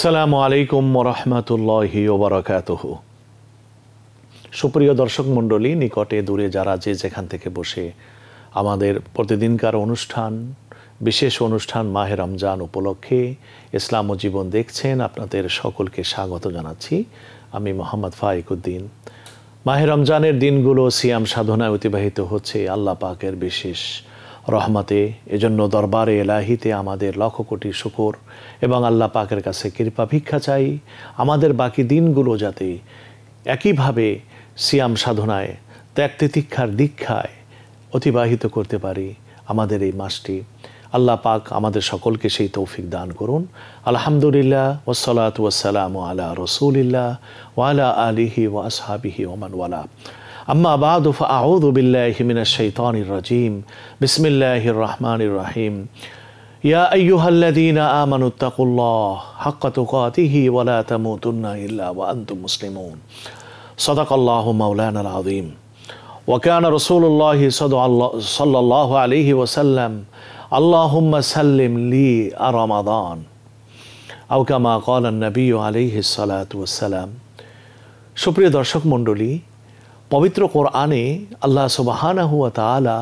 সালামু আলাইকুম রহমতুল্লাহি ওবরাকাত সুপ্রিয় দর্শক মণ্ডলী নিকটে দূরে যারা যে যেখান থেকে বসে আমাদের প্রতিদিনকার অনুষ্ঠান বিশেষ অনুষ্ঠান মাহে রমজান উপলক্ষে ইসলাম ও জীবন দেখছেন আপনাদের সকলকে স্বাগত জানাচ্ছি আমি মোহাম্মদ ফাইকুদ্দিন মাহে রমজানের দিনগুলো সিয়াম সাধনায় অতিবাহিত হচ্ছে আল্লাহ পাকের বিশেষ রহমতে এজন্য দরবারে এলাহিতে আমাদের লক্ষ কোটি শুকর এবং আল্লাহ পাকের কাছে কৃপা ভিক্ষা চাই আমাদের বাকি দিনগুলো যাতে একইভাবে সিয়াম সাধনায় ত্যাগ তিতিক্ষার দীক্ষায় অতিবাহিত করতে পারি আমাদের এই মাসটি আল্লাহ পাক আমাদের সকলকে সেই তৌফিক দান করুন আলহামদুলিল্লাহ ওসলাত ওসালাম আলা রসুলিল্লাহ ওয়ালা আলিহি ওয়াসহাবিহি ওমান ওয়ালা أما بعد فأعوذ بالله من الشيطان الرجيم بسم الله الرحمن الرحيم يا أيها الذين آمنوا اتقوا الله حق تقاته ولا تموتن إلا وأنتم مسلمون صدق الله مولانا العظيم وكان رسول الله صلى الله عليه وسلم اللهم سلم لي رمضان أو كما قال النبي عليه الصلاة والسلام شبري درشق مندولي পবিত্র কোরআনে আল্লাহ সুবাহানা হুয়া তালা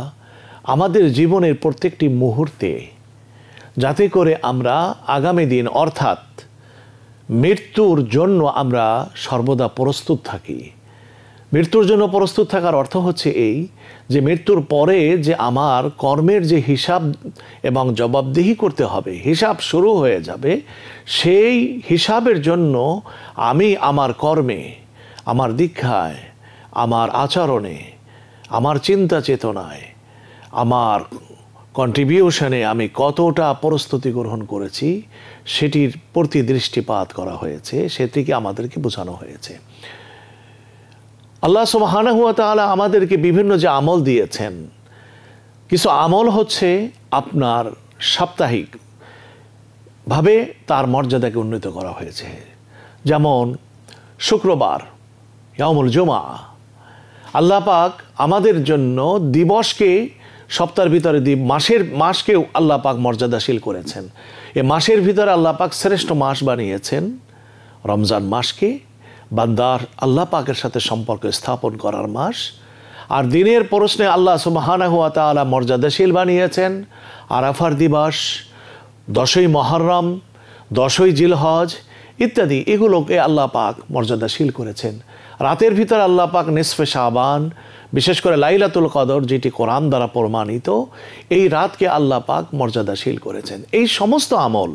আমাদের জীবনের প্রত্যেকটি মুহূর্তে যাতে করে আমরা আগামী দিন অর্থাৎ মৃত্যুর জন্য আমরা সর্বদা প্রস্তুত থাকি মৃত্যুর জন্য প্রস্তুত থাকার অর্থ হচ্ছে এই যে মৃত্যুর পরে যে আমার কর্মের যে হিসাব এবং জবাবদিহি করতে হবে হিসাব শুরু হয়ে যাবে সেই হিসাবের জন্য আমি আমার কর্মে আমার দীক্ষায় আমার আচরণে আমার চিন্তা চেতনায় আমার কন্ট্রিবিউশনে আমি কতটা প্রস্তুতি গ্রহণ করেছি সেটির প্রতি দৃষ্টিপাত করা হয়েছে সেটিকে আমাদেরকে বোঝানো হয়েছে আল্লাহ সুবাহানা হুয়া তাহলে আমাদেরকে বিভিন্ন যে আমল দিয়েছেন কিছু আমল হচ্ছে আপনার সাপ্তাহিক ভাবে তার মর্যাদাকে উন্নীত করা হয়েছে যেমন শুক্রবার ইয়ামুল জমা আল্লাহ পাক আমাদের জন্য দিবসকে সপ্তাহের ভিতরে দিব মাসের মাসকেও আল্লাহ পাক মর্যাদাশীল করেছেন এ মাসের ভিতরে আল্লাহ পাক শ্রেষ্ঠ মাস বানিয়েছেন রমজান মাসকে বান্দার আল্লাহ পাকের সাথে সম্পর্ক স্থাপন করার মাস আর দিনের প্রশ্নে আল্লাহ সুমাহানা হুয়া তালা মর্যাদাশীল বানিয়েছেন আরাফার দিবস দশই মহরম দশই জিলহজ ইত্যাদি এগুলোকে আল্লাহ পাক মর্যাদাশীল করেছেন রাতের ভিতরে আল্লাহ পাক নিসফে শাহবান বিশেষ করে লাইলাতুল কদর যেটি কোরআন দ্বারা প্রমাণিত এই রাতকে আল্লাহ পাক মর্যাদাশীল করেছেন এই সমস্ত আমল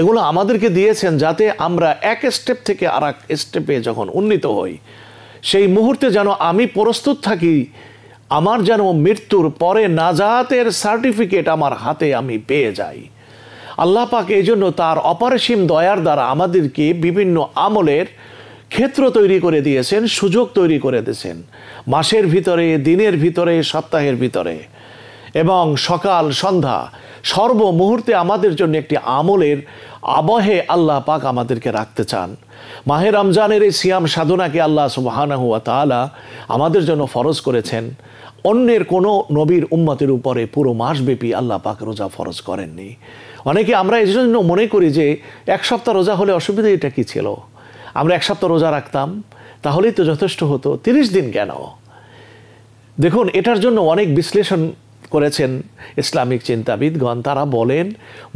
এগুলো আমাদেরকে দিয়েছেন যাতে আমরা এক স্টেপ থেকে আর এক স্টেপে যখন উন্নীত হই সেই মুহূর্তে যেন আমি প্রস্তুত থাকি আমার যেন মৃত্যুর পরে নাজাতের সার্টিফিকেট আমার হাতে আমি পেয়ে যাই আল্লাহ পাক এই জন্য তার অপরিসীম দয়ার দ্বারা আমাদেরকে বিভিন্ন আমলের ক্ষেত্র তৈরি করে দিয়েছেন সুযোগ তৈরি করে দিয়েছেন মাসের ভিতরে দিনের ভিতরে সপ্তাহের ভিতরে এবং সকাল সন্ধ্যা সর্বমুহূর্তে আমাদের জন্য একটি আমলের আবহে আল্লাহ পাক আমাদেরকে রাখতে চান মাহের রমজানের এই সিয়াম সাধনাকে আল্লাহ হুয়া তালা আমাদের জন্য ফরজ করেছেন অন্যের কোনো নবীর উম্মতের উপরে পুরো মাসব্যাপী আল্লাহ পাক রোজা ফরজ করেননি অনেকে আমরা এই জন্য মনে করি যে এক সপ্তাহ রোজা হলে অসুবিধা এটা কী ছিল আমরা এক সপ্তাহ রোজা রাখতাম তাহলেই তো যথেষ্ট হতো তিরিশ দিন কেন দেখুন এটার জন্য অনেক বিশ্লেষণ করেছেন ইসলামিক চিন্তাবিদগণ তারা বলেন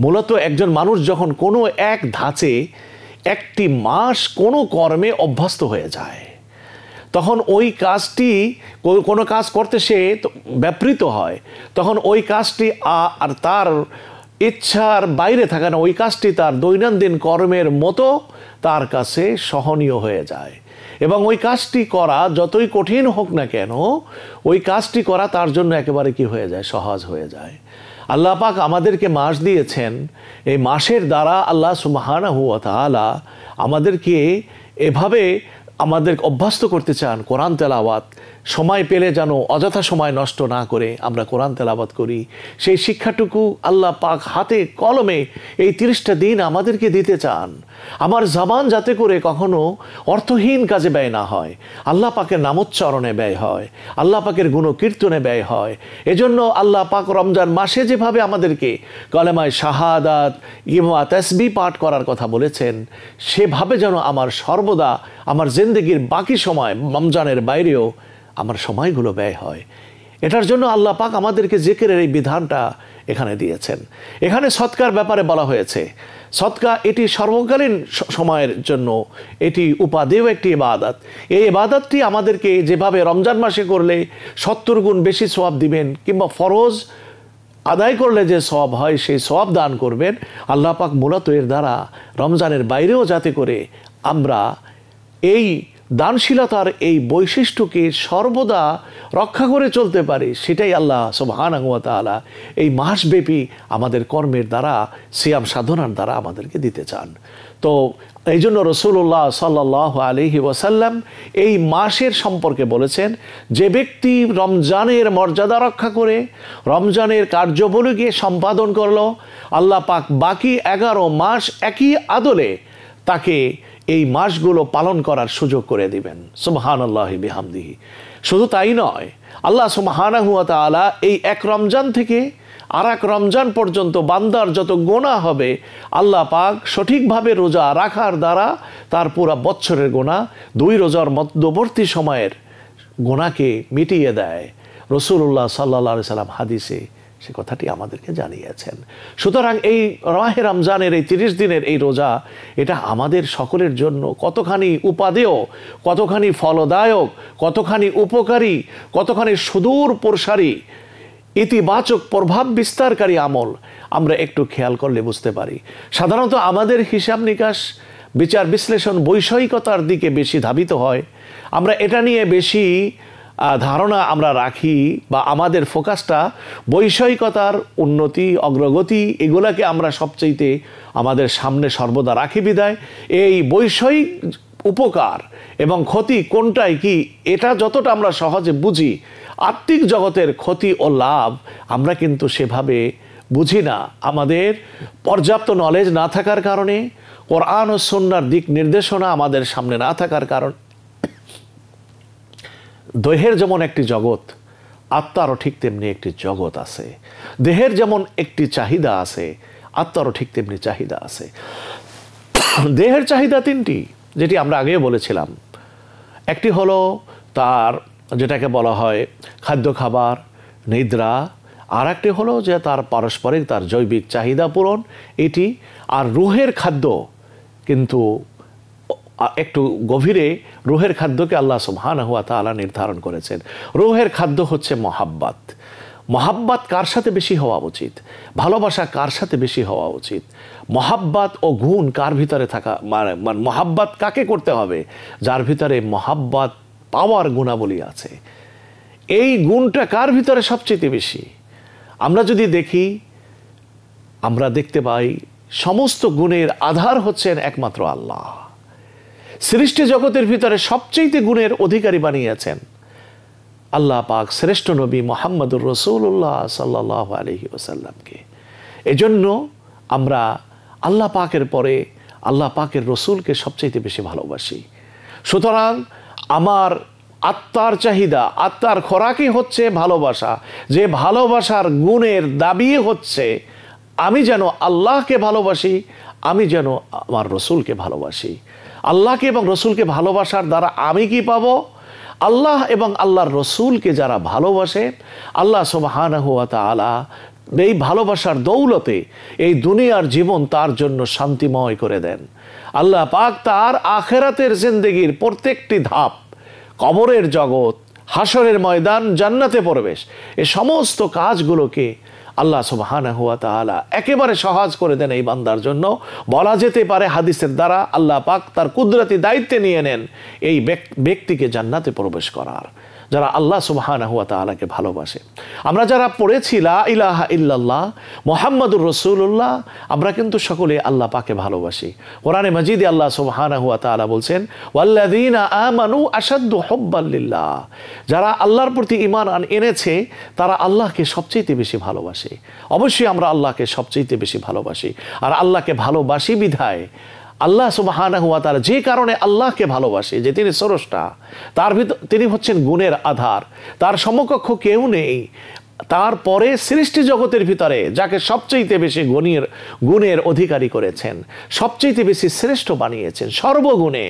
মূলত একজন মানুষ যখন কোনো এক ধাঁচে একটি মাস কোনো কর্মে অভ্যস্ত হয়ে যায় তখন ওই কাজটি কোনো কাজ করতে সে ব্যাপৃত হয় তখন ওই কাজটি আর তার ইচ্ছার বাইরে থাকে না ওই কাজটি তার দৈনন্দিন কর্মের মতো তার কাছে সহনীয় হয়ে যায় এবং ওই কাজটি করা যতই কঠিন হোক না কেন ওই কাজটি করা তার জন্য একেবারে কি হয়ে যায় সহজ হয়ে যায় আল্লাহ পাক আমাদেরকে মাস দিয়েছেন এই মাসের দ্বারা আল্লাহ সুমাহানা হুয়া তালা আমাদেরকে এভাবে আমাদের অভ্যস্ত করতে চান কোরআন তেলাওয়াত সময় পেলে যেন অযথা সময় নষ্ট না করে আমরা কোরআন তেলাবাদ করি সেই শিক্ষাটুকু আল্লাহ পাক হাতে কলমে এই তিরিশটা দিন আমাদেরকে দিতে চান আমার জবান যাতে করে কখনো অর্থহীন কাজে ব্যয় না হয় আল্লাহ পাকের নামোচ্চারণে ব্যয় হয় আল্লাহ পাকের গুণকীর্তনে ব্যয় হয় এজন্য আল্লাহ পাক রমজান মাসে যেভাবে আমাদেরকে কলেমায় শাহাদাত ইমা তসবি পাঠ করার কথা বলেছেন সেভাবে যেন আমার সর্বদা আমার জিন্দগির বাকি সময় রমজানের বাইরেও আমার সময়গুলো ব্যয় হয় এটার জন্য আল্লাহ পাক আমাদেরকে জেকের এই বিধানটা এখানে দিয়েছেন এখানে সৎকার ব্যাপারে বলা হয়েছে সৎকা এটি সর্বকালীন সময়ের জন্য এটি উপাদেয় একটি ইবাদত এই ইবাদতটি আমাদেরকে যেভাবে রমজান মাসে করলে সত্তর গুণ বেশি সোয়াব দিবেন কিংবা ফরজ আদায় করলে যে সব হয় সেই সব দান করবেন আল্লাহ পাক মূলত এর দ্বারা রমজানের বাইরেও যাতে করে আমরা এই দানশীলতার এই বৈশিষ্ট্যকে সর্বদা রক্ষা করে চলতে পারে সেটাই আল্লাহ সোহান আহমতালা এই মাসব্যাপী আমাদের কর্মের দ্বারা সিয়াম সাধনার দ্বারা আমাদেরকে দিতে চান তো এই জন্য রসুল্লাহ সাল্লাহ আলহি ওয়াসাল্লাম এই মাসের সম্পর্কে বলেছেন যে ব্যক্তি রমজানের মর্যাদা রক্ষা করে রমজানের কার্যবলীকে সম্পাদন করল আল্লাহ পাক বাকি এগারো মাস একই আদলে তাকে এই মাসগুলো পালন করার সুযোগ করে দিবেন সুমহান আল্লাহ বিহামদিহি শুধু তাই নয় আল্লাহ সুমহানা হুয়া তালা এই এক রমজান থেকে আর এক রমজান পর্যন্ত বান্দার যত গোনা হবে আল্লাহ পাক সঠিকভাবে রোজা রাখার দ্বারা তার পুরা বৎসরের গোনা দুই রোজার মধ্যবর্তী সময়ের গোনাকে মিটিয়ে দেয় রসুল্লাহ সাল্লা সাল্লাম হাদিসে সে কথাটি আমাদেরকে জানিয়েছেন সুতরাং এই রাহে রমজানের এই তিরিশ দিনের এই রোজা এটা আমাদের সকলের জন্য কতখানি উপাদেয় কতখানি ফলদায়ক কতখানি উপকারী কতখানি সুদূর প্রসারী ইতিবাচক প্রভাব বিস্তারকারী আমল আমরা একটু খেয়াল করলে বুঝতে পারি সাধারণত আমাদের হিসাব নিকাশ বিচার বিশ্লেষণ বৈষয়িকতার দিকে বেশি ধাবিত হয় আমরা এটা নিয়ে বেশি ধারণা আমরা রাখি বা আমাদের ফোকাসটা বৈষয়িকতার উন্নতি অগ্রগতি এগুলাকে আমরা সবচেয়েতে আমাদের সামনে সর্বদা রাখি বিদায় এই বৈষয়িক উপকার এবং ক্ষতি কোনটাই কি এটা যতটা আমরা সহজে বুঝি আত্মিক জগতের ক্ষতি ও লাভ আমরা কিন্তু সেভাবে বুঝি না আমাদের পর্যাপ্ত নলেজ না থাকার কারণে কোরআন ও সন্ন্যার দিক নির্দেশনা আমাদের সামনে না থাকার কারণে দেহের যেমন একটি জগৎ আত্মারও ঠিক তেমনি একটি জগৎ আছে দেহের যেমন একটি চাহিদা আছে আত্মারও ঠিক তেমনি চাহিদা আছে দেহের চাহিদা তিনটি যেটি আমরা আগে বলেছিলাম একটি হলো তার যেটাকে বলা হয় খাদ্য খাবার নিদ্রা আর একটি হলো যে তার পারস্পরিক তার জৈবিক চাহিদা পূরণ এটি আর রুহের খাদ্য কিন্তু একটু গভীরে রোহের খাদ্যকে আল্লাহ হওয়া হুয়া তালা নির্ধারণ করেছেন রোহের খাদ্য হচ্ছে মহাব্বাত মহাব্বাত কার সাথে বেশি হওয়া উচিত ভালোবাসা কার সাথে বেশি হওয়া উচিত মহাব্বাত ও গুণ কার ভিতরে থাকা মানে, মানে মহাব্বাত কাকে করতে হবে যার ভিতরে মহাব্বাত পাওয়ার গুণাবলী আছে এই গুণটা কার ভিতরে সবচেয়ে বেশি আমরা যদি দেখি আমরা দেখতে পাই সমস্ত গুণের আধার হচ্ছেন একমাত্র আল্লাহ সৃষ্টি জগতের ভিতরে সবচেয়ে গুণের অধিকারী বানিয়েছেন আল্লাহ পাক শ্রেষ্ঠ নবী মোহাম্মদুর রসুল্লাহ সাল্লাহ আলহি ওসাল্লামকে এজন্য আমরা আল্লাহ পাকের পরে আল্লাহ পাকের রসুলকে সবচাইতে বেশি ভালোবাসি সুতরাং আমার আত্মার চাহিদা আত্মার খোরাকই হচ্ছে ভালোবাসা যে ভালোবাসার গুণের দাবি হচ্ছে আমি যেন আল্লাহকে ভালোবাসি আমি যেন আমার রসুলকে ভালোবাসি আল্লাহকে এবং রসুলকে ভালোবাসার দ্বারা আমি কি পাব আল্লাহ এবং আল্লাহর রসুলকে যারা ভালোবাসে আল্লাহ সোবাহান হুয়া আলা এই ভালোবাসার দৌলতে এই দুনিয়ার জীবন তার জন্য শান্তিময় করে দেন আল্লাহ পাক তার আখেরাতের জিন্দগির প্রত্যেকটি ধাপ কবরের জগৎ হাসরের ময়দান জান্নাতে প্রবেশ এ সমস্ত কাজগুলোকে আল্লাহ সুবাহান হুয়া তালা একেবারে সহজ করে দেন এই বান্দার জন্য বলা যেতে পারে হাদিসের দ্বারা আল্লাহ পাক তার কুদরতি দায়িত্বে নিয়ে নেন এই ব্যক্তিকে জান্নাতে প্রবেশ করার যারা আল্লাহ সুবাহানা হুয়া তালাকে ভালোবাসে আমরা যারা পড়েছি লা ইলাহা ইল্লাল্লাহ মোহাম্মদুর রসুল্লাহ আমরা কিন্তু সকলে আল্লাহ পাকে ভালোবাসি কোরআনে মজিদে আল্লাহ সুবাহানা হুয়া তালা বলছেন ওয়াল্লাদিনা আমানু আসাদ্দু হব্বাল্লিল্লাহ যারা আল্লাহর প্রতি ইমান এনেছে তারা আল্লাহকে সবচেয়ে বেশি ভালোবাসে অবশ্যই আমরা আল্লাহকে সবচেয়ে বেশি ভালোবাসি আর আল্লাহকে ভালোবাসি বিধায় আল্লাহ সুবাহানা হুয়া তারা যে কারণে আল্লাহকে ভালোবাসে যে তিনি সরসটা তার ভিতর তিনি হচ্ছেন গুণের আধার তার সমকক্ষ কেউ নেই তারপরে সৃষ্টি জগতের ভিতরে যাকে সবচেয়েতে বেশি গুণের গুণের অধিকারী করেছেন সবচেয়েতে বেশি শ্রেষ্ঠ বানিয়েছেন সর্বগুণে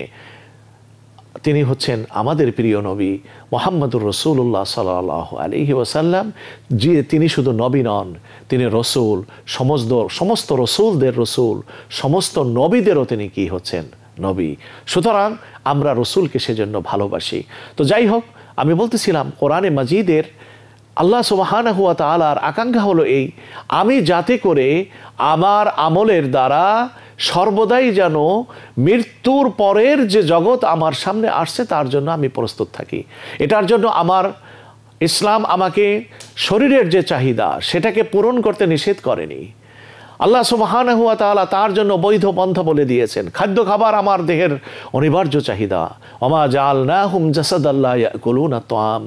তিনি হচ্ছেন আমাদের প্রিয় নবী মোহাম্মদুর রসুল্লাহ সাল্লাহ আলহি ওসাল্লাম যে তিনি শুধু নবী নন তিনি রসুল সমস্ত সমস্ত রসুলদের রসুল সমস্ত নবীদেরও তিনি কি হচ্ছেন নবী সুতরাং আমরা রসুলকে সেজন্য ভালোবাসি তো যাই হোক আমি বলতেছিলাম কোরআনে মাজিদের আল্লাহ সুবাহানা হুয়া তালার আকাঙ্ক্ষা হলো এই আমি যাতে করে আমার আমলের দ্বারা সর্বদাই যেন মৃত্যুর পরের যে জগৎ আমার সামনে আসছে তার জন্য আমি প্রস্তুত থাকি এটার জন্য আমার ইসলাম আমাকে শরীরের যে চাহিদা সেটাকে পূরণ করতে নিষেধ করেনি আল্লাহ সুবাহান হুয়া তালা তার জন্য বৈধ পন্থা বলে দিয়েছেন খাদ্য খাবার আমার দেহের অনিবার্য চাহিদা অমা জাল না হুম জাসাদ আল্লাহ কলুন তোয়াম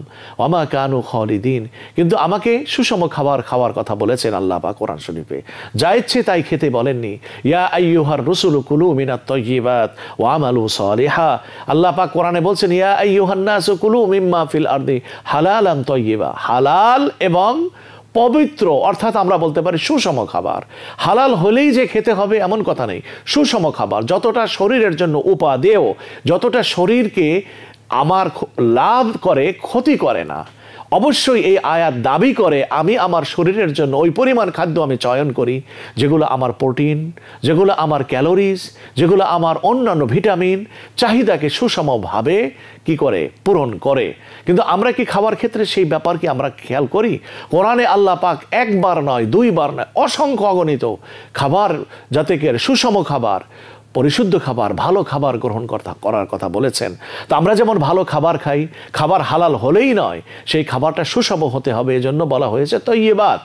অমা কানু খলিদিন কিন্তু আমাকে সুষম খাবার খাওয়ার কথা বলেছেন আল্লাহ বা কোরআন শরীফে যা ইচ্ছে তাই খেতে বলেননি ইয়া আইয়ুহার রসুল কুলু মিনা তৈবাত ওয়াম আলু সলিহা আল্লাহ পাক কোরআনে বলছেন ইয়া আইয়ুহান্নাস কুলু মিম্মা ফিল আর্দি হালাল তৈবা হালাল এবং পবিত্র অর্থাৎ আমরা বলতে পারি সুষম খাবার হালাল হলেই যে খেতে হবে এমন কথা নেই সুষম খাবার যতটা শরীরের জন্য উপাদেয় যতটা শরীরকে আমার লাভ করে ক্ষতি করে না অবশ্যই এই আয়াত দাবি করে আমি আমার শরীরের জন্য ওই পরিমাণ খাদ্য আমি চয়ন করি যেগুলো আমার প্রোটিন যেগুলো আমার ক্যালোরিজ যেগুলো আমার অন্যান্য ভিটামিন চাহিদাকে সুষমভাবে কি করে পূরণ করে কিন্তু আমরা কি খাওয়ার ক্ষেত্রে সেই ব্যাপার কি আমরা খেয়াল করি কোরআনে আল্লাহ পাক একবার নয় দুইবার নয় অসংখ্য অগণিত খাবার যাতে সুষম খাবার পরিশুদ্ধ খাবার ভালো খাবার গ্রহণ কথা করার কথা বলেছেন তো আমরা যেমন ভালো খাবার খাই খাবার হালাল হলেই নয় সেই খাবারটা সুষম হতে হবে এজন্য বলা হয়েছে তো ইয়ে বাত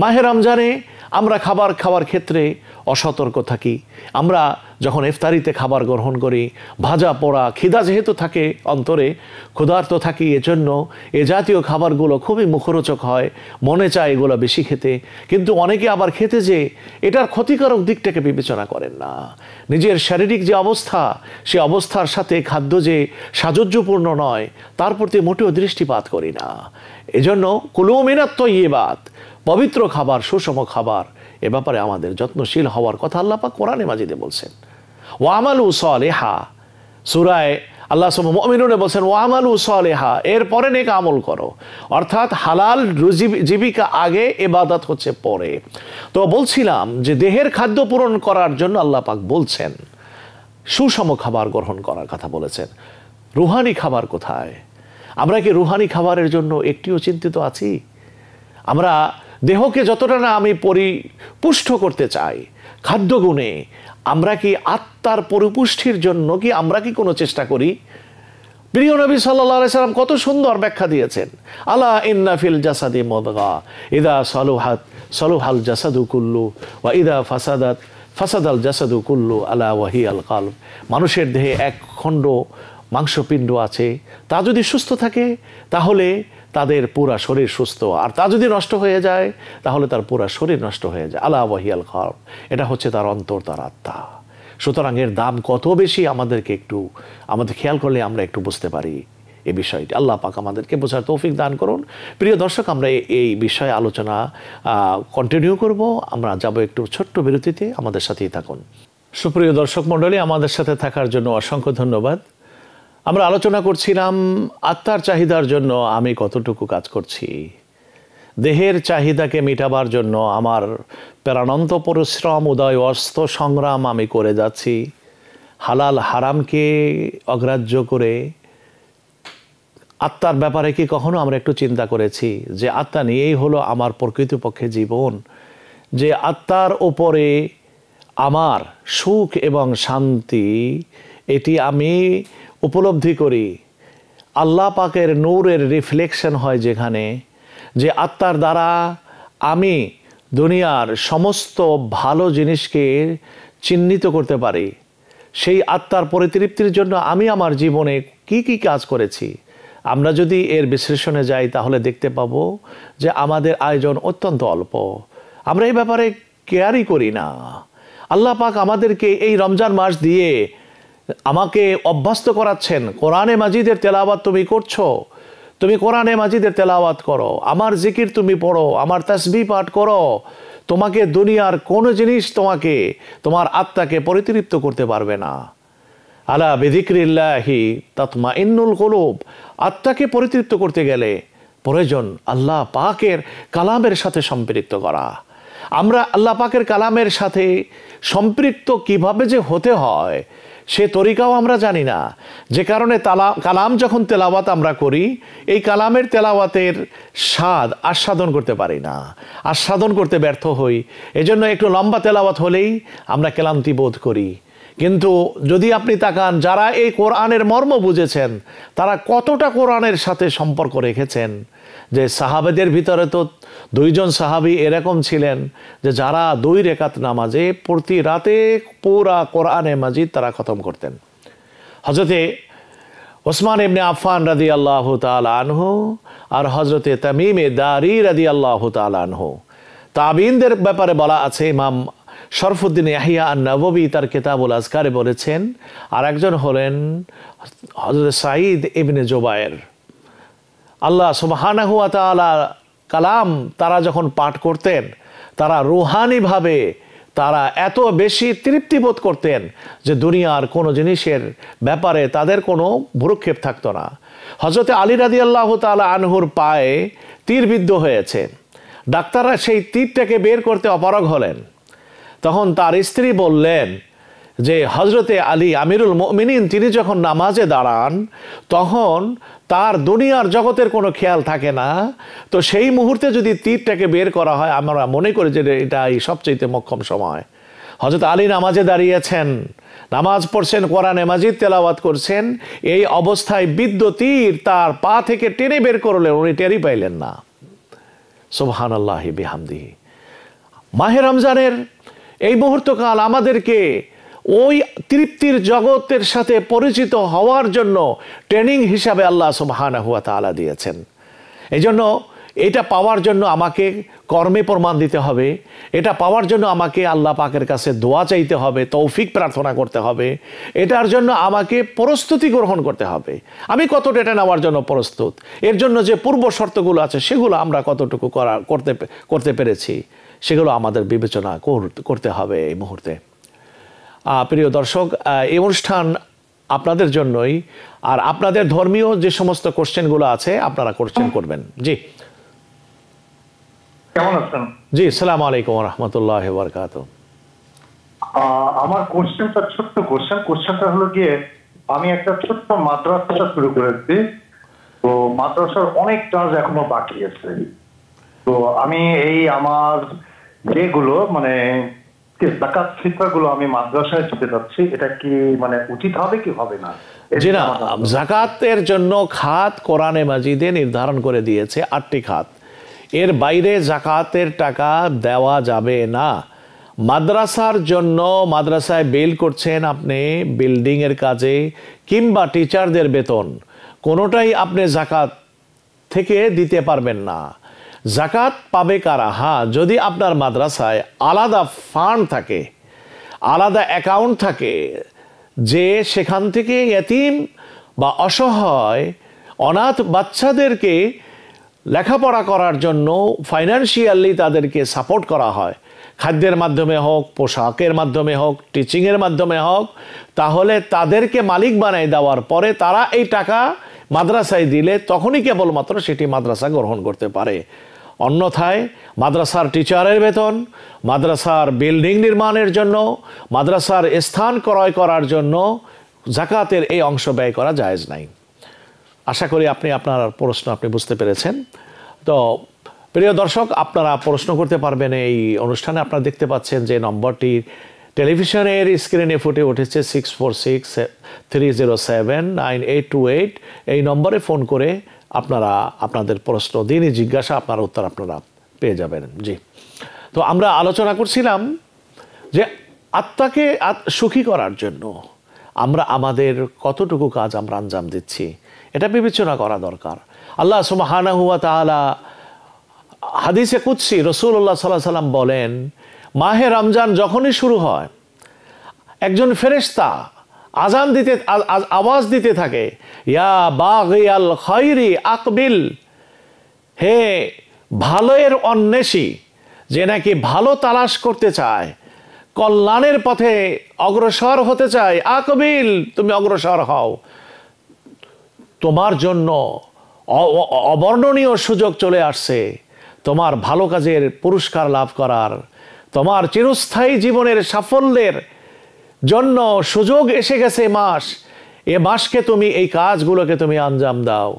মাহের রমজানে আমরা খাবার খাওয়ার ক্ষেত্রে অসতর্ক থাকি আমরা যখন ইফতারিতে খাবার গ্রহণ করি ভাজা পোড়া খিদা যেহেতু থাকে অন্তরে ক্ষুধার্ত থাকি এজন্য এ জাতীয় খাবারগুলো খুবই মুখরোচক হয় মনে চায় এগুলো বেশি খেতে কিন্তু অনেকে আবার খেতে যে এটার ক্ষতিকারক দিকটাকে বিবেচনা করেন না নিজের শারীরিক যে অবস্থা সে অবস্থার সাথে খাদ্য যে সাজজ্যপূর্ণ নয় তার প্রতি মোটেও দৃষ্টিপাত করি না এজন্য কুলুমিনাত্ম ইয়ে বাত পবিত্র খাবার সুষম খাবার এ ব্যাপারে আমাদের যত্নশীল হওয়ার কথা আল্লাপা কোরআনে মাজিদে বলছেন ওয়ামালু হা সুরায় আল্লাহ সব মমিনুনে বলছেন ওয়ামালু সলেহা এরপরে নেকা আমল করো অর্থাৎ হালাল রুজি জীবিকা আগে এবাদাত হচ্ছে পরে তো বলছিলাম যে দেহের খাদ্য পূরণ করার জন্য আল্লাহ পাক বলছেন সুষম খাবার গ্রহণ করার কথা বলেছেন রুহানি খাবার কোথায় আমরা কি রুহানি খাবারের জন্য একটিও চিন্তিত আছি আমরা দেহকে যতটা না আমি পরিপুষ্ট করতে চাই খাদ্যগুণে আমরা কি আত্মার পরিপুষ্টির জন্য কি আমরা কি কোনো চেষ্টা করি প্রিয় নবী সাল্লাম কত সুন্দর ব্যাখ্যা দিয়েছেন আলা ইন্নাফিল জাসাদি মদগা ইদা সালুহাত সালুহাল জাসাদু কুল্লু বা ইদা ফাসাদাত ফাসাদ আল জাসাদু কুল্লু আলা ওয়াহি আল কাল মানুষের দেহে এক খণ্ড মাংসপিণ্ড আছে তা যদি সুস্থ থাকে তাহলে তাদের পুরা শরীর সুস্থ আর তা যদি নষ্ট হয়ে যায় তাহলে তার পুরা শরীর নষ্ট হয়ে যায় আলা ওয়াহিয়াল খর এটা হচ্ছে তার অন্তর তার আত্মা সুতরাং এর দাম কত বেশি আমাদেরকে একটু আমাদের খেয়াল করলে আমরা একটু বুঝতে পারি এই বিষয়টি আল্লাহ পাক আমাদেরকে বোঝার তৌফিক দান করুন প্রিয় দর্শক আমরা এই বিষয়ে আলোচনা কন্টিনিউ করব আমরা যাব একটু ছোট্ট বিরতিতে আমাদের সাথেই থাকুন সুপ্রিয় দর্শক মণ্ডলী আমাদের সাথে থাকার জন্য অসংখ্য ধন্যবাদ আমরা আলোচনা করছিলাম আত্মার চাহিদার জন্য আমি কতটুকু কাজ করছি দেহের চাহিদাকে মেটাবার জন্য আমার প্রাণান্ত পরিশ্রম উদয় অস্ত সংগ্রাম আমি করে যাচ্ছি হালাল হারামকে অগ্রাহ্য করে আত্মার ব্যাপারে কি কখনো আমরা একটু চিন্তা করেছি যে আত্মা নিয়েই হলো আমার প্রকৃতপক্ষে জীবন যে আত্মার ওপরে আমার সুখ এবং শান্তি এটি আমি উপলব্ধি করি আল্লাহ পাকের নূরের রিফ্লেকশন হয় যেখানে যে আত্মার দ্বারা আমি দুনিয়ার সমস্ত ভালো জিনিসকে চিহ্নিত করতে পারি সেই আত্মার পরিতৃপ্তির জন্য আমি আমার জীবনে কি কি কাজ করেছি আমরা যদি এর বিশ্লেষণে যাই তাহলে দেখতে পাব যে আমাদের আয়োজন অত্যন্ত অল্প আমরা এই ব্যাপারে কেয়ারই করি না আল্লাহ পাক আমাদেরকে এই রমজান মাস দিয়ে আমাকে অভ্যস্ত করাচ্ছেন কোরআনে মাজিদের তেলাওয়াত তুমি করছো তুমি কোরআনে মাজিদের তেলাওয়াত করো আমার জিকির তুমি পড়ো আমার তসবি পাঠ করো তোমাকে দুনিয়ার কোনো জিনিস তোমাকে তোমার আত্মাকে পরিতৃপ্ত করতে পারবে না আলা বেদিক্রিল্লাহি তৎমা ইন্নুল কলুব আত্মাকে পরিতৃপ্ত করতে গেলে প্রয়োজন আল্লাহ পাকের কালামের সাথে সম্পৃক্ত করা আমরা আল্লাহ পাকের কালামের সাথে সম্পৃক্ত কিভাবে যে হতে হয় সে তরিকাও আমরা জানি না যে কারণে তালা কালাম যখন তেলাওয়াত আমরা করি এই কালামের তেলাওয়াতের স্বাদ আস্বাদন করতে পারি না আস্বাদন করতে ব্যর্থ হই এজন্য একটু লম্বা তেলাওয়াত হলেই আমরা ক্লান্তি বোধ করি কিন্তু যদি আপনি তাকান যারা এই কোরআনের মর্ম বুঝেছেন তারা কতটা কোরআনের সাথে সম্পর্ক রেখেছেন যে সাহাবেদের ভিতরে তো দুইজন সাহাবি এরকম ছিলেন যে যারা দুই রেখাত নামাজে প্রতি রাতে পুরা কোরআনে মাজিদ তারা খতম করতেন হজরতে ওসমান এমনি আফান রাদি আল্লাহ আনহু আর হজরতে তামিমে দারি রাদি আল্লাহ আনহু তাবিনদের ব্যাপারে বলা আছে ইমাম শরফুদ্দিন ইয়াহিয়া আর নবী তার কেতাবুল আজকারে বলেছেন আর একজন হলেন হজরত সাঈদ ইবনে জোবায়ের আল্লাহ সুবাহানাহুয়া তালা কালাম তারা যখন পাঠ করতেন তারা রুহানিভাবে তারা এত বেশি তৃপ্তি বোধ করতেন যে দুনিয়ার কোনো জিনিসের ব্যাপারে তাদের কোনো ভ্রুক্ষেপ থাকতো না হজরতে আলী রাদি আল্লাহ তালা আনহুর পায়ে তীরবিদ্ধ হয়েছে ডাক্তাররা সেই তীরটাকে বের করতে অপারগ হলেন তখন তার স্ত্রী বললেন যে হজরতে আলী আমিরুল মমিনিন তিনি যখন নামাজে দাঁড়ান তখন তার দুনিয়ার জগতের কোনো খেয়াল থাকে না তো সেই মুহূর্তে যদি তীরটাকে বের করা হয় আমরা মনে করি যে এটা এই সবচেয়ে মক্ষম সময় হজরত আলী নামাজে দাঁড়িয়েছেন নামাজ পড়ছেন কোরআনে মাজিদ তেলাওয়াত করছেন এই অবস্থায় তীর তার পা থেকে টেনে বের করলেন উনি টেরই পাইলেন না সোহান আল্লাহ বিহামদিহি মাহে রমজানের এই মুহূর্তকাল আমাদেরকে ওই তৃপ্তির জগতের সাথে পরিচিত হওয়ার জন্য ট্রেনিং হিসাবে আল্লাহ সুবাহানা হুয়া তালা দিয়েছেন এই জন্য এটা পাওয়ার জন্য আমাকে কর্মে প্রমাণ দিতে হবে এটা পাওয়ার জন্য আমাকে আল্লাহ পাকের কাছে দোয়া চাইতে হবে তৌফিক প্রার্থনা করতে হবে এটার জন্য আমাকে প্রস্তুতি গ্রহণ করতে হবে আমি কতটা এটা নেওয়ার জন্য প্রস্তুত এর জন্য যে পূর্ব শর্তগুলো আছে সেগুলো আমরা কতটুকু করা করতে করতে পেরেছি সেগুলো আমাদের বিবেচনা করতে হবে এই মুহূর্তে প্রিয় দর্শক এই অনুষ্ঠান আপনাদের জন্যই আর আপনাদের ধর্মীয় যে সমস্ত কোশ্চেনগুলো আছে আপনারা কোশ্চেন করবেন জি কেমন আছেন জি সালাম আলাইকুম রহমতুল্লাহ বরকাত আমার কোশ্চেনটা ছোট্ট কোশ্চেন কোশ্চেনটা হলো গিয়ে আমি একটা ছোট্ট মাদ্রাসাটা শুরু করেছি তো মাদ্রাসার অনেক কাজ এখনো বাকি আছে তো আমি এই আমার যেগুলো মানে ডাকাত ফিতরাগুলো আমি মাদ্রাসায় দিতে যাচ্ছি এটা কি মানে উচিত হবে কি হবে না জি না জাকাতের জন্য খাত কোরআনে মাজিদে নির্ধারণ করে দিয়েছে আটটি খাত এর বাইরে জাকাতের টাকা দেওয়া যাবে না মাদ্রাসার জন্য মাদ্রাসায় বিল করছেন আপনি বিল্ডিংয়ের কাজে কিংবা টিচারদের বেতন কোনোটাই আপনি জাকাত থেকে দিতে পারবেন না জাকাত পাবে কারা হ্যাঁ যদি আপনার মাদ্রাসায় আলাদা ফান্ড থাকে আলাদা অ্যাকাউন্ট থাকে যে সেখান থেকে এতিম বা অসহায় অনাথ বাচ্চাদেরকে লেখাপড়া করার জন্য ফাইন্যান্সিয়ালি তাদেরকে সাপোর্ট করা হয় খাদ্যের মাধ্যমে হোক পোশাকের মাধ্যমে হোক টিচিংয়ের মাধ্যমে হোক তাহলে তাদেরকে মালিক বানাই দেওয়ার পরে তারা এই টাকা মাদ্রাসায় দিলে তখনই কেবলমাত্র সেটি মাদ্রাসা গ্রহণ করতে পারে অন্যথায় মাদ্রাসার টিচারের বেতন মাদ্রাসার বিল্ডিং নির্মাণের জন্য মাদ্রাসার স্থান ক্রয় করার জন্য জাকাতের এই অংশ ব্যয় করা জায়েজ নাই আশা করি আপনি আপনার প্রশ্ন আপনি বুঝতে পেরেছেন তো প্রিয় দর্শক আপনারা প্রশ্ন করতে পারবেন এই অনুষ্ঠানে আপনারা দেখতে পাচ্ছেন যে নম্বরটি টেলিভিশনের স্ক্রিনে ফুটে উঠেছে six four six three zero seven nine eight two eight এই নম্বরে ফোন করে আপনারা আপনাদের প্রশ্ন দিনই জিজ্ঞাসা আপনার উত্তর আপনারা পেয়ে যাবেন জি তো আমরা আলোচনা করছিলাম যে আত্মাকে সুখী করার জন্য আমরা আমাদের কতটুকু কাজ আমরা আঞ্জাম দিচ্ছি এটা বিবেচনা করা দরকার আল্লাহ সুমাহানা হুয়া তালা হাদিসে কুৎসি রসুল্লাহ সাল্লাহ সাল্লাম বলেন মাহে রমজান যখনই শুরু হয় একজন ফেরেস্তা আজান দিতে আওয়াজ দিতে থাকে ইয়া বাগি আল খৈরি আকবিল হে ভালোয়ের অন্বেষী যে নাকি ভালো তালাশ করতে চায় কল্যাণের পথে অগ্রসর হতে চায় আকবিল তুমি অগ্রসর হও তোমার জন্য অবর্ণনীয় সুযোগ চলে আসছে তোমার ভালো কাজের পুরস্কার লাভ করার তোমার চিরস্থায়ী জীবনের সাফল্যের জন্য সুযোগ এসে গেছে মাস এ মাসকে তুমি এই কাজগুলোকে তুমি আঞ্জাম দাও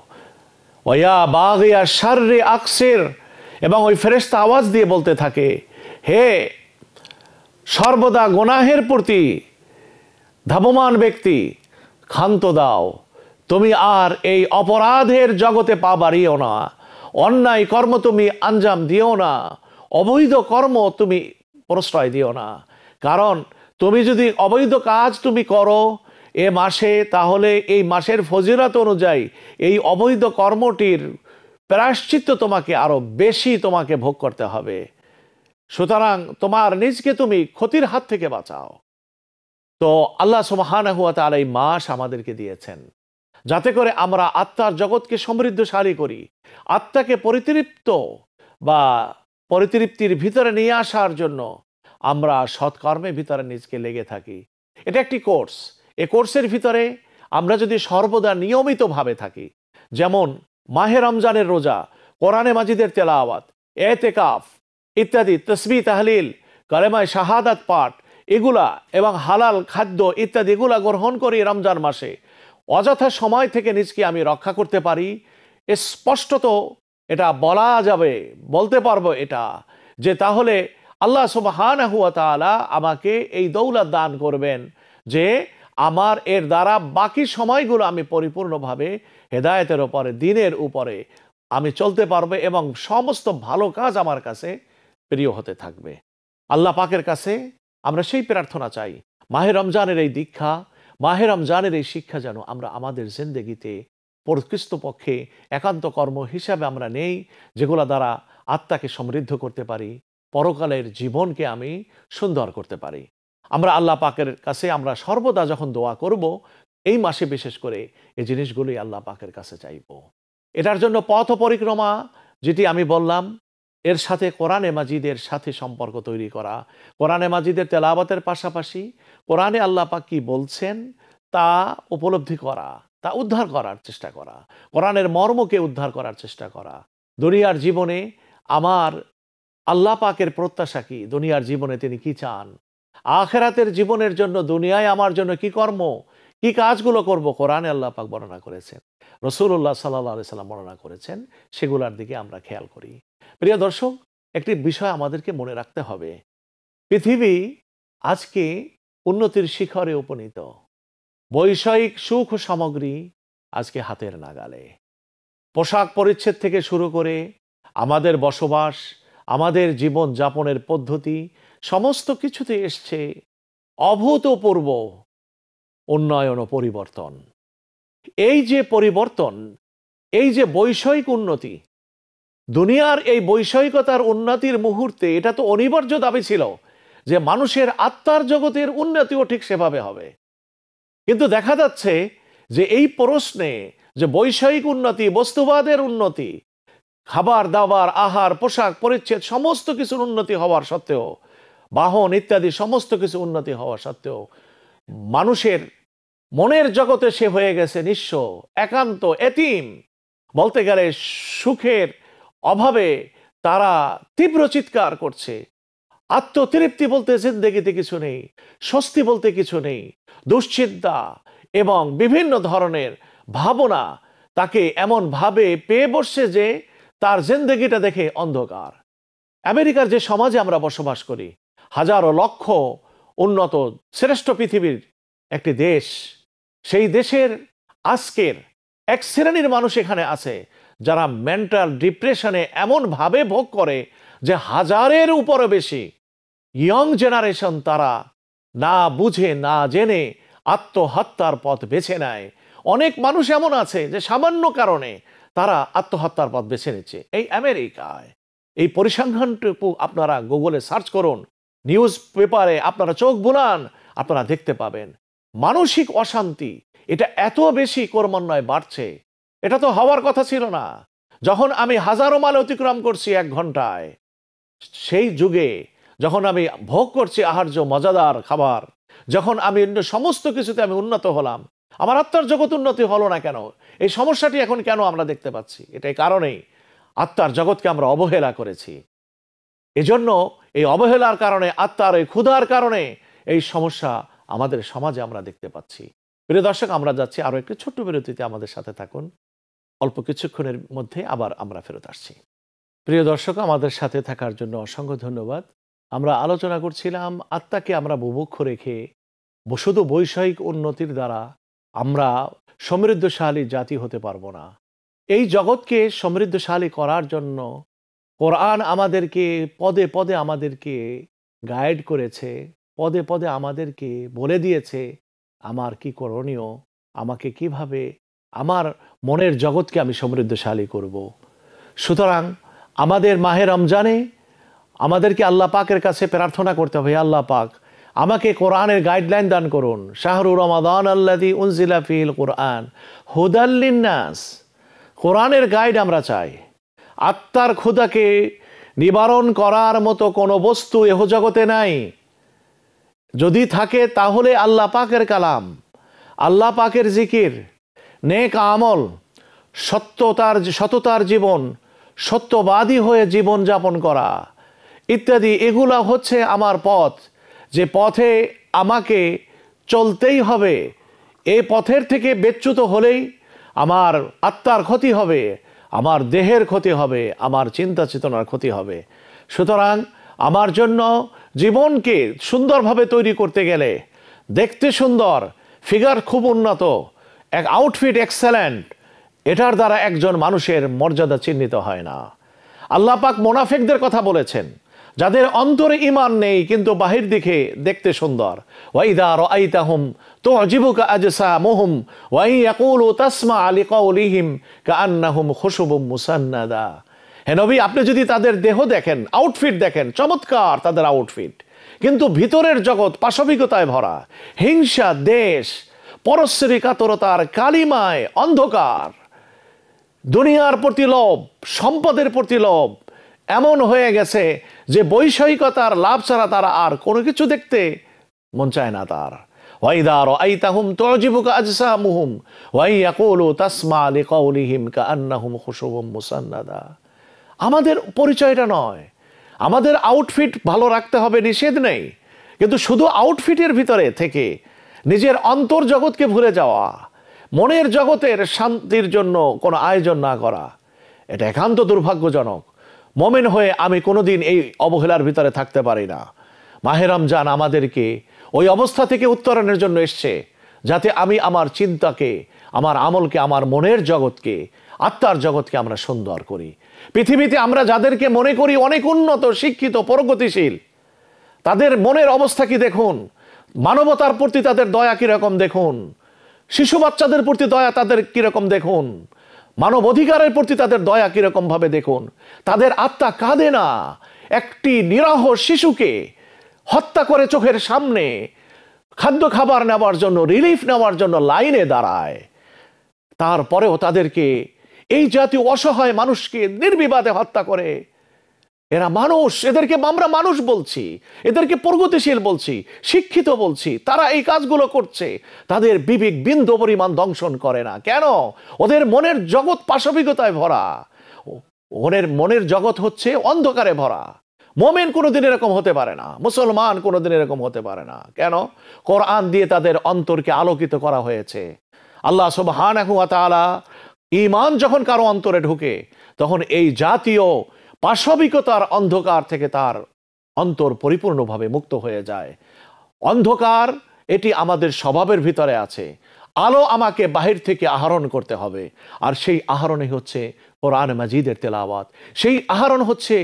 বাঘ বাগিয়া সার্রে আকসের এবং ওই ফেরেস্তা আওয়াজ দিয়ে বলতে থাকে হে সর্বদা গোনাহের প্রতি ধাবমান ব্যক্তি ক্ষান্ত দাও তুমি আর এই অপরাধের জগতে পা বাড়িও না অন্যায় কর্ম তুমি আঞ্জাম দিও না অবৈধ কর্ম তুমি প্রশ্রয় দিও না কারণ তুমি যদি অবৈধ কাজ তুমি করো এ মাসে তাহলে এই মাসের ফজিরাত অনুযায়ী এই অবৈধ কর্মটির প্রায়শ্চিত্ত তোমাকে আরও বেশি তোমাকে ভোগ করতে হবে সুতরাং তোমার নিজকে তুমি ক্ষতির হাত থেকে বাঁচাও তো আল্লাহ সুবাহানা হুয়া তার এই মাস আমাদেরকে দিয়েছেন যাতে করে আমরা আত্মার জগৎকে সমৃদ্ধশালী করি আত্মাকে পরিতৃপ্ত বা পরিতৃপ্তির ভিতরে নিয়ে আসার জন্য আমরা সৎকর্মের ভিতরে নিজকে লেগে থাকি এটা একটি কোর্স এ কোর্সের ভিতরে আমরা যদি সর্বদা নিয়মিতভাবে থাকি যেমন মাহে রমজানের রোজা কোরআনে মাজিদের তেলাওয়াত কাফ ইত্যাদি তসবি তাহলিল কালেমায় শাহাদাত পাঠ এগুলা এবং হালাল খাদ্য ইত্যাদি এগুলা গ্রহণ করি রমজান মাসে অযথা সময় থেকে নিজকে আমি রক্ষা করতে পারি স্পষ্টত এটা বলা যাবে বলতে পারবো এটা যে তাহলে আল্লাহ সুবাহান হুয়া তালা আমাকে এই দৌলা দান করবেন যে আমার এর দ্বারা বাকি সময়গুলো আমি পরিপূর্ণভাবে হেদায়তের ওপরে দিনের উপরে আমি চলতে পারবে এবং সমস্ত ভালো কাজ আমার কাছে প্রিয় হতে থাকবে আল্লাহ পাকের কাছে আমরা সেই প্রার্থনা চাই মাহের রমজানের এই দীক্ষা মাহের রমজানের এই শিক্ষা যেন আমরা আমাদের জিন্দগিতে পক্ষে একান্ত কর্ম হিসাবে আমরা নেই যেগুলো দ্বারা আত্মাকে সমৃদ্ধ করতে পারি পরকালের জীবনকে আমি সুন্দর করতে পারি আমরা আল্লাহ পাকের কাছে আমরা সর্বদা যখন দোয়া করব এই মাসে বিশেষ করে এই জিনিসগুলি আল্লাহ পাকের কাছে চাইব এটার জন্য পথ পরিক্রমা যেটি আমি বললাম এর সাথে কোরআনে মাজিদের সাথে সম্পর্ক তৈরি করা কোরআনে মাজিদের তেলাওয়াতের পাশাপাশি কোরআনে আল্লাহ পাক কি বলছেন তা উপলব্ধি করা তা উদ্ধার করার চেষ্টা করা কোরআনের মর্মকে উদ্ধার করার চেষ্টা করা দুনিয়ার জীবনে আমার আল্লাহ পাকের প্রত্যাশা কি দুনিয়ার জীবনে তিনি কি চান আখেরাতের জীবনের জন্য দুনিয়ায় আমার জন্য কি কর্ম কি কাজগুলো করব কোরআনে আল্লাহ পাক বর্ণনা করেছেন রসুল্লাহ সাল্লাহ সাল্লাম বর্ণনা করেছেন সেগুলোর দিকে আমরা খেয়াল করি প্রিয় দর্শক একটি বিষয় আমাদেরকে মনে রাখতে হবে পৃথিবী আজকে উন্নতির শিখরে উপনীত বৈষয়িক সুখ সামগ্রী আজকে হাতের নাগালে পোশাক পরিচ্ছেদ থেকে শুরু করে আমাদের বসবাস আমাদের জীবন যাপনের পদ্ধতি সমস্ত কিছুতে এসছে অভূতপূর্ব উন্নয়ন ও পরিবর্তন এই যে পরিবর্তন এই যে বৈষয়িক উন্নতি দুনিয়ার এই বৈষয়িকতার উন্নতির মুহূর্তে এটা তো অনিবার্য দাবি ছিল যে মানুষের আত্মার জগতের উন্নতিও ঠিক সেভাবে হবে কিন্তু দেখা যাচ্ছে যে এই প্রশ্নে যে বৈষয়িক উন্নতি বস্তুবাদের উন্নতি খাবার দাবার আহার পোশাক পরিচ্ছেদ সমস্ত কিছুর উন্নতি হওয়ার সত্ত্বেও বাহন ইত্যাদি সমস্ত কিছু উন্নতি হওয়া সত্ত্বেও মানুষের মনের জগতে সে হয়ে গেছে নিঃস্ব একান্ত এতিম বলতে গেলে সুখের অভাবে তারা তীব্র চিৎকার করছে আত্মতৃপ্তি বলতে জিন্দেগিতে কিছু নেই স্বস্তি বলতে কিছু নেই দুশ্চিন্তা এবং বিভিন্ন ধরনের ভাবনা তাকে এমনভাবে পেয়ে বসছে যে তার জেন্দেগিটা দেখে অন্ধকার আমেরিকার যে সমাজে আমরা বসবাস করি হাজারো লক্ষ উন্নত শ্রেষ্ঠ পৃথিবীর একটি দেশ সেই দেশের আজকের এক শ্রেণীর মানুষ এখানে আছে যারা মেন্টাল ডিপ্রেশনে এমনভাবে ভোগ করে যে হাজারের উপরে বেশি ইয়ং জেনারেশন তারা না বুঝে না জেনে আত্মহত্যার পথ বেছে নেয় অনেক মানুষ এমন আছে যে সামান্য কারণে তারা আত্মহত্যার পথ বেছে নিচ্ছে এই আমেরিকায় এই পরিসংখ্যানটুকু আপনারা গুগলে সার্চ করুন নিউজ পেপারে আপনারা চোখ বুলান আপনারা দেখতে পাবেন মানসিক অশান্তি এটা এত বেশি ক্রমান্বয়ে বাড়ছে এটা তো হওয়ার কথা ছিল না যখন আমি হাজারো মাল অতিক্রম করছি এক ঘন্টায় সেই যুগে যখন আমি ভোগ করছি আহার্য মজাদার খাবার যখন আমি অন্য সমস্ত কিছুতে আমি উন্নত হলাম আমার আত্মার জগৎ উন্নতি হলো না কেন এই সমস্যাটি এখন কেন আমরা দেখতে পাচ্ছি এটাই কারণেই আত্মার জগৎকে আমরা অবহেলা করেছি এজন্য এই অবহেলার কারণে আত্মার এই ক্ষুধার কারণে এই সমস্যা আমাদের সমাজে আমরা দেখতে পাচ্ছি প্রিয় দর্শক আমরা যাচ্ছি আরও একটি ছোট্ট বিরতিতে আমাদের সাথে থাকুন অল্প কিছুক্ষণের মধ্যে আবার আমরা ফেরত আসছি প্রিয় দর্শক আমাদের সাথে থাকার জন্য অসংখ্য ধন্যবাদ আমরা আলোচনা করছিলাম আত্মাকে আমরা বুভুক্ষ রেখে শুধু বৈষয়িক উন্নতির দ্বারা আমরা সমৃদ্ধশালী জাতি হতে পারবো না এই জগৎকে সমৃদ্ধশালী করার জন্য কোরআন আমাদেরকে পদে পদে আমাদেরকে গাইড করেছে পদে পদে আমাদেরকে বলে দিয়েছে আমার কি করণীয় আমাকে কিভাবে আমার মনের জগৎকে আমি সমৃদ্ধশালী করব। সুতরাং আমাদের মাহে রমজানে আমাদেরকে আল্লাহ পাকের কাছে প্রার্থনা করতে হবে আল্লাহ পাক আমাকে কোরআনের গাইডলাইন দান করুন শাহরু রমাদান আল্লাদি উনজিলা ফিল কোরআন হুদাল্লিনাস কোরআনের গাইড আমরা চাই আত্মার ক্ষুদাকে নিবারণ করার মতো কোনো বস্তু এহ জগতে নাই যদি থাকে তাহলে আল্লাহ পাকের কালাম আল্লাহ পাকের জিকির নেক আমল সত্যতার সততার জীবন সত্যবাদী হয়ে জীবন যাপন করা ইত্যাদি এগুলা হচ্ছে আমার পথ যে পথে আমাকে চলতেই হবে এ পথের থেকে বেচ্যুত হলেই আমার আত্মার ক্ষতি হবে আমার দেহের ক্ষতি হবে আমার চিন্তা চেতনার ক্ষতি হবে সুতরাং আমার জন্য জীবনকে সুন্দরভাবে তৈরি করতে গেলে দেখতে সুন্দর ফিগার খুব উন্নত এক আউটফিট এক্সেলেন্ট এটার দ্বারা একজন মানুষের মর্যাদা চিহ্নিত হয় না আল্লাহ পাক মোনাফেকদের কথা বলেছেন যাদের অন্তরে ইমান নেই কিন্তু বাহির দিকে দেখতে সুন্দর ওয়াইদা আইতাহুম তো অজিবুকা আজসামুহুম ওয়াই ইয়াকুলু তাসমা লিকাউলিহিম কাআন্নাহুম খুশুবুম মুসান্নাদা হে নবী আপনি যদি তাদের দেহ দেখেন আউটফিট দেখেন চমৎকার তাদের আউটফিট কিন্তু ভিতরের জগৎ পাশবিকতায় ভরা হিংসা দেশ পরশ্রী কাতরতার কালিমায় অন্ধকার দুনিয়ার প্রতি লোভ সম্পদের প্রতি লোভ এমন হয়ে গেছে যে বৈষয়িকতার লাভ ছাড়া তারা আর কোনো কিছু দেখতে মন চায় না তার ওয়াইদার আইতাহুম তজিবুকা আজসা মুহুম ওয়াই ইয়াকুলু তাসমা লিকাউলিহিম আন্নাহুম খুশুবুম মুসান্নাদা আমাদের পরিচয়টা নয় আমাদের আউটফিট ভালো রাখতে হবে নিষেধ নেই কিন্তু শুধু আউটফিটের ভিতরে থেকে নিজের অন্তর জগৎকে ভুলে যাওয়া মনের জগতের শান্তির জন্য কোনো আয়োজন না করা এটা একান্ত দুর্ভাগ্যজনক মোমেন হয়ে আমি কোনোদিন এই অবহেলার ভিতরে থাকতে পারি না মাহেরাম যান আমাদেরকে ওই অবস্থা থেকে উত্তরণের জন্য এসছে যাতে আমি আমার চিন্তাকে আমার আমলকে আমার মনের জগৎকে আত্মার জগৎকে আমরা সুন্দর করি পৃথিবীতে আমরা যাদেরকে মনে করি অনেক উন্নত শিক্ষিত প্রগতিশীল তাদের মনের অবস্থা কি দেখুন মানবতার প্রতি তাদের দয়া কীরকম দেখুন শিশু বাচ্চাদের প্রতি দয়া তাদের কীরকম দেখুন মানব অধিকারের প্রতি তাদের দয়া কীরকমভাবে দেখুন তাদের আত্মা কাঁদে না একটি নিরাহ শিশুকে হত্যা করে চোখের সামনে খাদ্য খাবার নেওয়ার জন্য রিলিফ নেওয়ার জন্য লাইনে দাঁড়ায় তারপরেও তাদেরকে এই জাতীয় অসহায় মানুষকে নির্বিবাদে হত্যা করে এরা মানুষ এদেরকে আমরা মানুষ বলছি এদেরকে প্রগতিশীল বলছি শিক্ষিত বলছি তারা এই কাজগুলো করছে তাদের বিবেক বিন্দু পরিমাণ দংশন করে না কেন ওদের মনের জগৎ পাশবিকতায় ভরা ওদের মনের জগৎ হচ্ছে অন্ধকারে ভরা মোমেন কোনোদিন এরকম হতে পারে না মুসলমান কোনোদিন এরকম হতে পারে না কেন কোরআন দিয়ে তাদের অন্তরকে আলোকিত করা হয়েছে আল্লাহ সুবহানাহু ওয়া আলা ইমান যখন কারো অন্তরে ঢুকে তখন এই জাতীয় পাশবিকতার অন্ধকার থেকে তার অন্তর পরিপূর্ণভাবে মুক্ত হয়ে যায় অন্ধকার এটি আমাদের স্বভাবের ভিতরে আছে আলো আমাকে বাহির থেকে আহরণ করতে হবে আর সেই আহরণে হচ্ছে কোরআন মাজিদের তেলাওয়াত সেই আহরণ হচ্ছে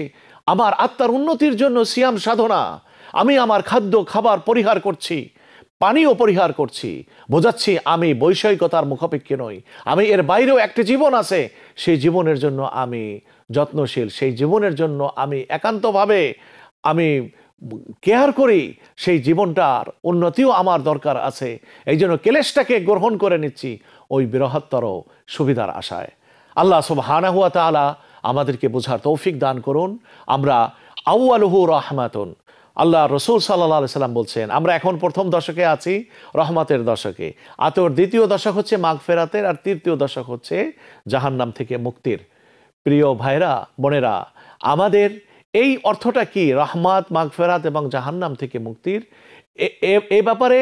আমার আত্মার উন্নতির জন্য সিয়াম সাধনা আমি আমার খাদ্য খাবার পরিহার করছি পানিও পরিহার করছি বোঝাচ্ছি আমি বৈষয়িকতার মুখাপেক্ষী নই আমি এর বাইরেও একটি জীবন আছে সেই জীবনের জন্য আমি যত্নশীল সেই জীবনের জন্য আমি একান্তভাবে আমি কেয়ার করি সেই জীবনটার উন্নতিও আমার দরকার আছে এই জন্য কেলেশটাকে গ্রহণ করে নিচ্ছি ওই বৃহত্তর সুবিধার আশায় আল্লাহ হানা হুয়া তালা আমাদেরকে বোঝার তৌফিক দান করুন আমরা আউ আলহু রহমাতুন আল্লাহ রসুল সাল্লাহ সাল্লাম বলছেন আমরা এখন প্রথম দশকে আছি রহমাতের দশকে আতর দ্বিতীয় দশক হচ্ছে মাঘ ফেরাতের আর তৃতীয় দশক হচ্ছে জাহান্নাম থেকে মুক্তির প্রিয় ভাইরা বোনেরা আমাদের এই অর্থটা কি রহমাত মাগফেরাত এবং জাহান্নাম থেকে মুক্তির এ ব্যাপারে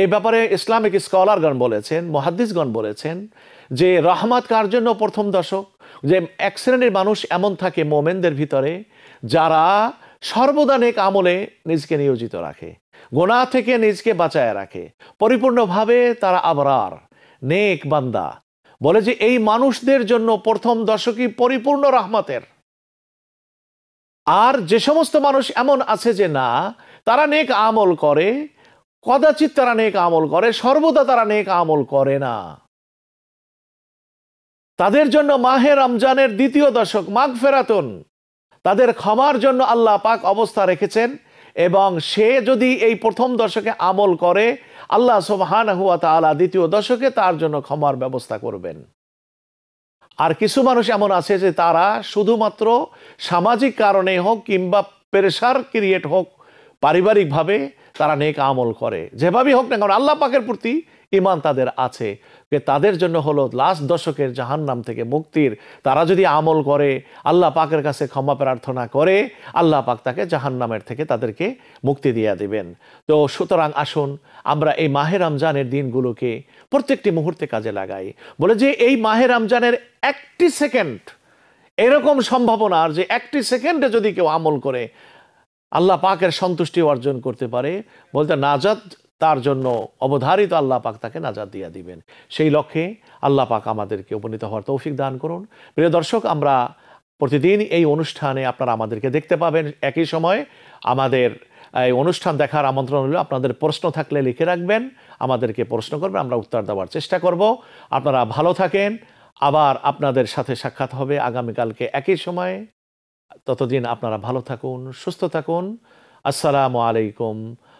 এই ব্যাপারে ইসলামিক স্কলারগণ বলেছেন মহাদ্দিসগণ বলেছেন যে রহমাত কার জন্য প্রথম দশক যে এক শ্রেণীর মানুষ এমন থাকে মোমেনদের ভিতরে যারা সর্বদা নেক আমলে নিজকে নিয়োজিত রাখে গোনা থেকে নিজকে বাঁচায় রাখে পরিপূর্ণভাবে তারা আবরার নেক বান্দা বলে যে এই মানুষদের জন্য প্রথম দশকই পরিপূর্ণ রাহমাতের আর যে সমস্ত মানুষ এমন আছে যে না তারা নেক আমল করে কদাচিৎ তারা নেক আমল করে সর্বদা তারা নেক আমল করে না তাদের জন্য মাহে রমজানের দ্বিতীয় দশক মাঘ ফেরাতন তাদের ক্ষমার জন্য আল্লাহ পাক অবস্থা রেখেছেন এবং সে যদি এই প্রথম দশকে আমল করে আল্লাহ সোবাহান হুয়া তালা দ্বিতীয় দশকে তার জন্য ক্ষমার ব্যবস্থা করবেন আর কিছু মানুষ এমন আছে যে তারা শুধুমাত্র সামাজিক কারণে হোক কিংবা প্রেশার ক্রিয়েট হোক পারিবারিকভাবে তারা নেক আমল করে যেভাবেই হোক না কারণ আল্লাহ পাকের প্রতি ইমান তাদের আছে তাদের জন্য হলো লাস্ট দশকের জাহান্নাম থেকে মুক্তির তারা যদি আমল করে আল্লাহ পাকের কাছে ক্ষমা প্রার্থনা করে আল্লাহ পাক তাকে জাহান্নামের থেকে তাদেরকে মুক্তি দিয়ে দিবেন তো সুতরাং আসুন আমরা এই মাহের রমজানের দিনগুলোকে প্রত্যেকটি মুহূর্তে কাজে লাগাই বলে যে এই মাহে রমজানের একটি সেকেন্ড এরকম সম্ভাবনার যে একটি সেকেন্ডে যদি কেউ আমল করে আল্লাহ পাকের সন্তুষ্টি অর্জন করতে পারে বলতে নাজাদ তার জন্য অবধারিত আল্লাহ পাক তাকে নাজাদ দিয়া দিবেন সেই লক্ষ্যে আল্লাহ পাক আমাদেরকে উপনীত হওয়ার তৌফিক দান করুন প্রিয় দর্শক আমরা প্রতিদিন এই অনুষ্ঠানে আপনারা আমাদেরকে দেখতে পাবেন একই সময় আমাদের এই অনুষ্ঠান দেখার আমন্ত্রণ হলো আপনাদের প্রশ্ন থাকলে লিখে রাখবেন আমাদেরকে প্রশ্ন করবেন আমরা উত্তর দেওয়ার চেষ্টা করব আপনারা ভালো থাকেন আবার আপনাদের সাথে সাক্ষাৎ হবে আগামীকালকে একই সময়ে ততদিন আপনারা ভালো থাকুন সুস্থ থাকুন আসসালামু আলাইকুম